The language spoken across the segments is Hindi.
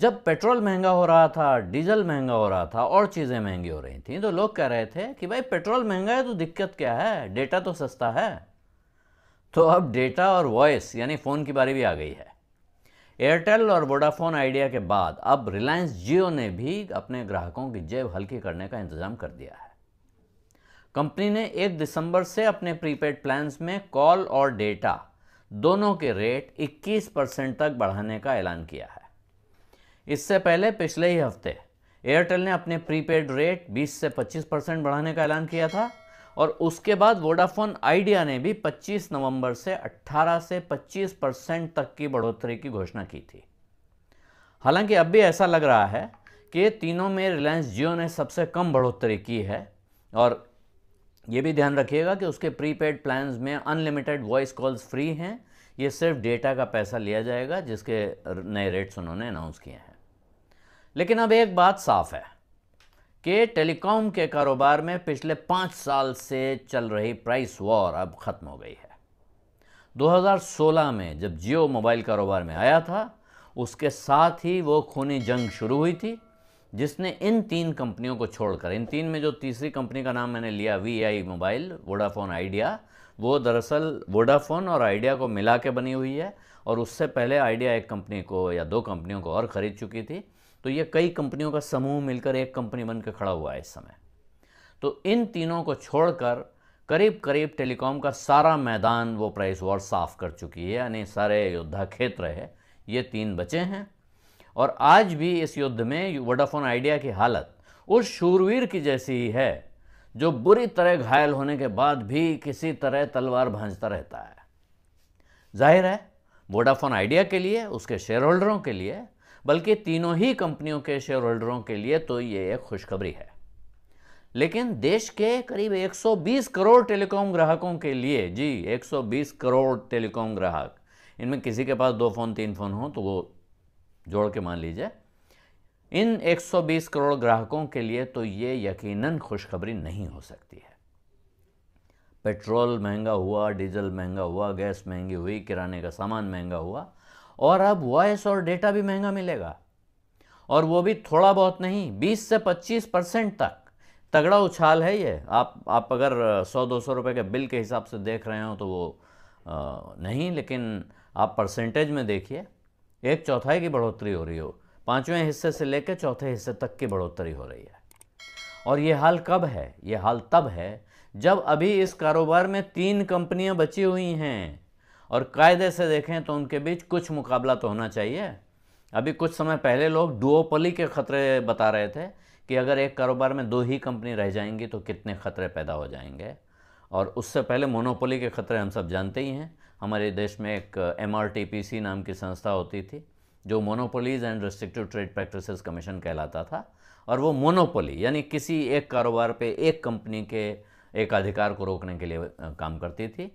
जब पेट्रोल महंगा हो रहा था डीजल महंगा हो रहा था और चीज़ें महंगी हो रही थी तो लोग कह रहे थे कि भाई पेट्रोल महंगा है तो दिक्कत क्या है डेटा तो सस्ता है तो अब डेटा और वॉइस यानी फ़ोन की बारी भी आ गई है एयरटेल और वोडाफोन आइडिया के बाद अब रिलायंस जियो ने भी अपने ग्राहकों की जेब हल्की करने का इंतज़ाम कर दिया है कंपनी ने 1 दिसंबर से अपने प्रीपेड प्लान्स में कॉल और डेटा दोनों के रेट 21 परसेंट तक बढ़ाने का ऐलान किया है इससे पहले पिछले ही हफ्ते एयरटेल ने अपने प्रीपेड रेट 20 से 25 परसेंट बढ़ाने का ऐलान किया था और उसके बाद वोडाफोन आइडिया ने भी 25 नवंबर से 18 से 25 परसेंट तक की बढ़ोतरी की घोषणा की थी हालांकि अब भी ऐसा लग रहा है कि तीनों में रिलायंस जियो ने सबसे कम बढ़ोतरी की है और ये भी ध्यान रखिएगा कि उसके प्रीपेड प्लान्स में अनलिमिटेड वॉइस कॉल्स फ्री हैं ये सिर्फ डेटा का पैसा लिया जाएगा जिसके नए रेट्स उन्होंने अनाउंस किए हैं लेकिन अब एक बात साफ है कि टेलीकॉम के कारोबार में पिछले पाँच साल से चल रही प्राइस वॉर अब ख़त्म हो गई है 2016 में जब जियो मोबाइल कारोबार में आया था उसके साथ ही वो खूनी जंग शुरू हुई थी जिसने इन तीन कंपनियों को छोड़कर इन तीन में जो तीसरी कंपनी का नाम मैंने लिया V I mobile Vodafone Idea वो दरअसल वोडाफोन और आइडिया को मिला के बनी हुई है और उससे पहले आइडिया एक कंपनी को या दो कंपनियों को और ख़रीद चुकी थी तो ये कई कंपनियों का समूह मिलकर एक कंपनी बनकर खड़ा हुआ है इस समय तो इन तीनों को छोड़कर करीब करीब टेलीकॉम का सारा मैदान वो प्राइस वॉर साफ कर चुकी है यानी सारे योद्धा क्षेत्र है ये तीन बचे हैं और आज भी इस युद्ध में वोडाफोन आइडिया की हालत उस शूरवीर की जैसी ही है जो बुरी तरह घायल होने के बाद भी किसी तरह तलवार भांजता रहता है जाहिर है वोडाफोन आइडिया के लिए उसके शेयर होल्डरों के लिए बल्कि तीनों ही कंपनियों के शेयर होल्डरों के लिए तो ये एक खुशखबरी है लेकिन देश के करीब 120 करोड़ टेलीकॉम ग्राहकों के लिए जी 120 करोड़ टेलीकॉम ग्राहक इनमें किसी के पास दो फ़ोन तीन फ़ोन हो तो वो जोड़ के मान लीजिए इन 120 करोड़ ग्राहकों के लिए तो ये यकीनन खुशखबरी नहीं हो सकती है पेट्रोल महंगा हुआ डीजल महंगा हुआ गैस महंगी हुई किराने का सामान महंगा हुआ और अब वॉइस और डेटा भी महंगा मिलेगा और वो भी थोड़ा बहुत नहीं 20 से 25 परसेंट तक तगड़ा उछाल है ये आप आप अगर 100-200 रुपए के बिल के हिसाब से देख रहे हो तो वो आ, नहीं लेकिन आप परसेंटेज में देखिए एक चौथाई की बढ़ोतरी हो रही हो पाँचवें हिस्से से लेकर चौथे हिस्से तक की बढ़ोतरी हो रही है और ये हाल कब है ये हाल तब है जब अभी इस कारोबार में तीन कंपनियां बची हुई हैं और कायदे से देखें तो उनके बीच कुछ मुकाबला तो होना चाहिए अभी कुछ समय पहले लोग डुओपली के खतरे बता रहे थे कि अगर एक कारोबार में दो ही कंपनी रह जाएंगी तो कितने खतरे पैदा हो जाएंगे और उससे पहले मोनोपोली के खतरे हम सब जानते ही हैं हमारे देश में एक एम नाम की संस्था होती थी जो monopolies and restrictive trade practices commission कहलाता था और वो मोनोपोली यानी किसी एक कारोबार पे एक कंपनी के एक अधिकार को रोकने के लिए काम करती थी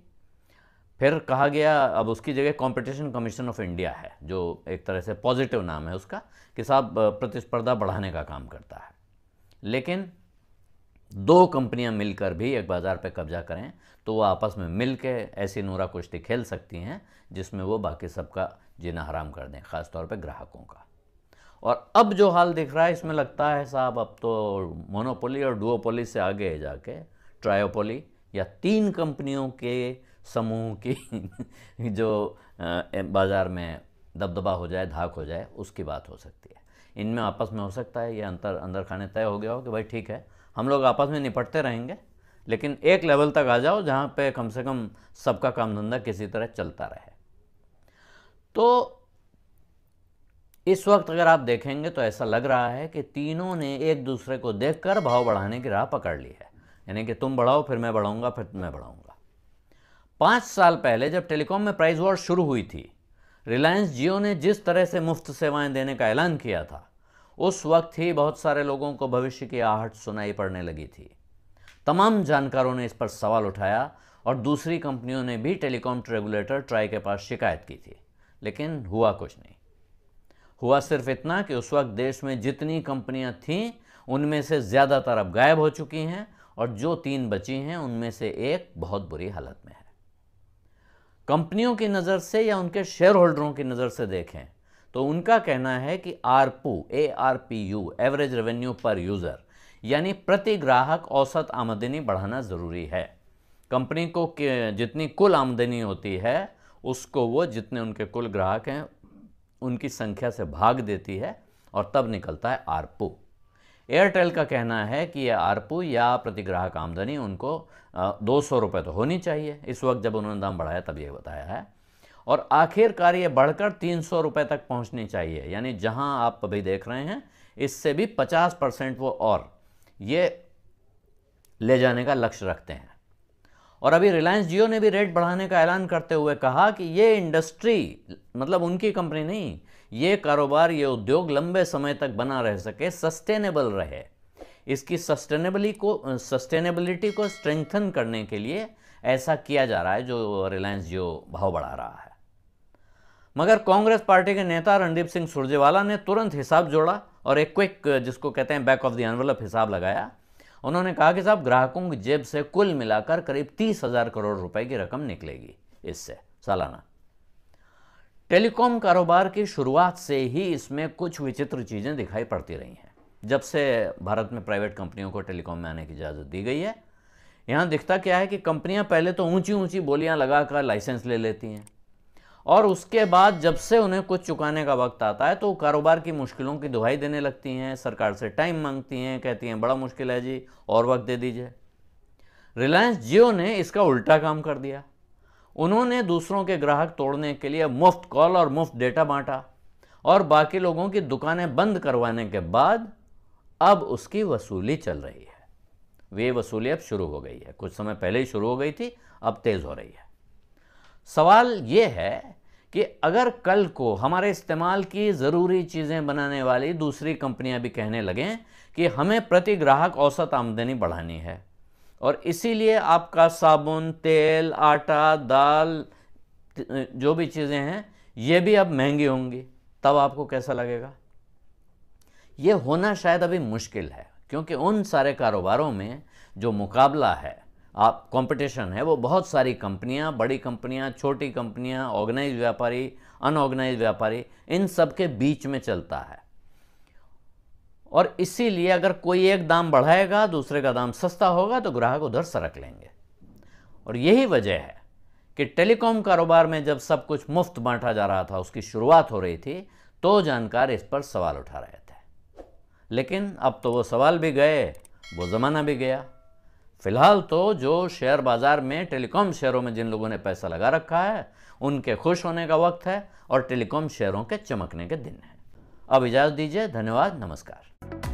फिर कहा गया अब उसकी जगह कंपटीशन कमीशन ऑफ इंडिया है जो एक तरह से पॉजिटिव नाम है उसका कि साहब प्रतिस्पर्धा बढ़ाने का काम करता है लेकिन दो कंपनियां मिलकर भी एक बाज़ार पर कब्जा करें तो वो आपस में मिल के ऐसी नूरा कुश्ती खेल सकती हैं जिसमें वो बाकी सबका जीना हराम कर दें ख़ासतौर पर ग्राहकों का और अब जो हाल दिख रहा है इसमें लगता है साहब अब तो मोनोपोली और डुओपोली से आगे जाके ट्रायोपोली या तीन कंपनियों के समूह की जो बाज़ार में दबदबा हो जाए धाक हो जाए उसकी बात हो सकती है इनमें आपस में हो सकता है ये अंतर अंदर खाने तय हो गया हो कि भाई ठीक है हम लोग आपस में निपटते रहेंगे लेकिन एक लेवल तक आ जाओ जहाँ पे कम से कम सबका काम धंधा किसी तरह चलता रहे तो इस वक्त अगर आप देखेंगे तो ऐसा लग रहा है कि तीनों ने एक दूसरे को देखकर भाव बढ़ाने की राह पकड़ ली है यानी कि तुम बढ़ाओ फिर मैं बढ़ाऊँगा फिर मैं बढ़ाऊँगा पाँच साल पहले जब टेलीकॉम में प्राइस वॉर शुरू हुई थी रिलायंस जियो ने जिस तरह से मुफ्त सेवाएं देने का ऐलान किया था उस वक्त ही बहुत सारे लोगों को भविष्य की आहट सुनाई पड़ने लगी थी तमाम जानकारों ने इस पर सवाल उठाया और दूसरी कंपनियों ने भी टेलीकॉम रेगुलेटर ट्राई के पास शिकायत की थी लेकिन हुआ कुछ नहीं हुआ सिर्फ इतना कि उस वक्त देश में जितनी कंपनियां थीं उनमें से ज़्यादातर अब गायब हो चुकी हैं और जो तीन बची हैं उनमें से एक बहुत बुरी हालत में है कंपनियों की नज़र से या उनके शेयर होल्डरों की नज़र से देखें तो उनका कहना है कि ARPU A R P U average revenue per user यानी प्रति ग्राहक औसत आमदनी बढ़ाना ज़रूरी है कंपनी को जितनी कुल आमदनी होती है उसको वो जितने उनके कुल ग्राहक हैं उनकी संख्या से भाग देती है और तब निकलता है आरपू एयरटेल का कहना है कि यह आरपू या प्रतिग्राहक आमदनी उनको दो सौ तो होनी चाहिए इस वक्त जब उन्होंने दाम बढ़ाया तब ये बताया है और आखिरकार ये बढ़कर तीन सौ तक पहुंचनी चाहिए यानी जहां आप अभी देख रहे हैं इससे भी पचास परसेंट वो और ये ले जाने का लक्ष्य रखते हैं और अभी रिलायंस जियो ने भी रेट बढ़ाने का ऐलान करते हुए कहा कि ये इंडस्ट्री मतलब उनकी कंपनी नहीं ये कारोबार ये उद्योग लंबे समय तक बना रह सके सस्टेनेबल रहे इसकी सस्टेनेबली को सस्टेनेबिलिटी को स्ट्रेंथन करने के लिए ऐसा किया जा रहा है जो रिलायंस जियो भाव बढ़ा रहा है मगर कांग्रेस पार्टी के नेता रणदीप सिंह सुरजेवाला ने तुरंत हिसाब जोड़ा और एक क्विक जिसको कहते हैं बैक ऑफ द एनवलप हिसाब लगाया उन्होंने कहा कि साहब ग्राहकों की जेब से कुल मिलाकर करीब तीस हज़ार करोड़ रुपए की रकम निकलेगी इससे सालाना टेलीकॉम कारोबार की शुरुआत से ही इसमें कुछ विचित्र चीज़ें दिखाई पड़ती रही हैं जब से भारत में प्राइवेट कंपनियों को टेलीकॉम में आने की इजाज़त दी गई है यहाँ दिखता क्या है कि कंपनियाँ पहले तो ऊंची ऊंची बोलियाँ लगाकर लाइसेंस ले लेती हैं और उसके बाद जब से उन्हें कुछ चुकाने का वक्त आता है तो कारोबार की मुश्किलों की दुहाई देने लगती हैं सरकार से टाइम मांगती हैं कहती हैं बड़ा मुश्किल है जी और वक्त दे दीजिए रिलायंस जियो ने इसका उल्टा काम कर दिया उन्होंने दूसरों के ग्राहक तोड़ने के लिए मुफ्त कॉल और मुफ्त डेटा बांटा और बाकी लोगों की दुकानें बंद करवाने के बाद अब उसकी वसूली चल रही है वे वसूली अब शुरू हो गई है कुछ समय पहले ही शुरू हो गई थी अब तेज़ हो रही है सवाल ये है कि अगर कल को हमारे इस्तेमाल की ज़रूरी चीज़ें बनाने वाली दूसरी कंपनियां भी कहने लगें कि हमें प्रति ग्राहक औसत आमदनी बढ़ानी है और इसीलिए आपका साबुन तेल आटा दाल जो भी चीज़ें हैं ये भी अब महंगी होंगी तब आपको कैसा लगेगा ये होना शायद अभी मुश्किल है क्योंकि उन सारे कारोबारों में जो मुकाबला है आप कंपटीशन है वो बहुत सारी कंपनियां बड़ी कंपनियां छोटी कंपनियां ऑर्गेनाइज व्यापारी अनऑर्गेनाइज व्यापारी इन सब के बीच में चलता है और इसीलिए अगर कोई एक दाम बढ़ाएगा दूसरे का दाम सस्ता होगा तो ग्राहक उधर सरक लेंगे और यही वजह है कि टेलीकॉम कारोबार में जब सब कुछ मुफ्त बांटा जा रहा था उसकी शुरुआत हो रही थी तो जानकार इस पर सवाल उठा रहे थे लेकिन अब तो वो सवाल भी गए वो ज़माना भी गया फिलहाल तो जो शेयर बाज़ार में टेलीकॉम शेयरों में जिन लोगों ने पैसा लगा रखा है उनके खुश होने का वक्त है और टेलीकॉम शेयरों के चमकने के दिन है अब इजाज़त दीजिए धन्यवाद नमस्कार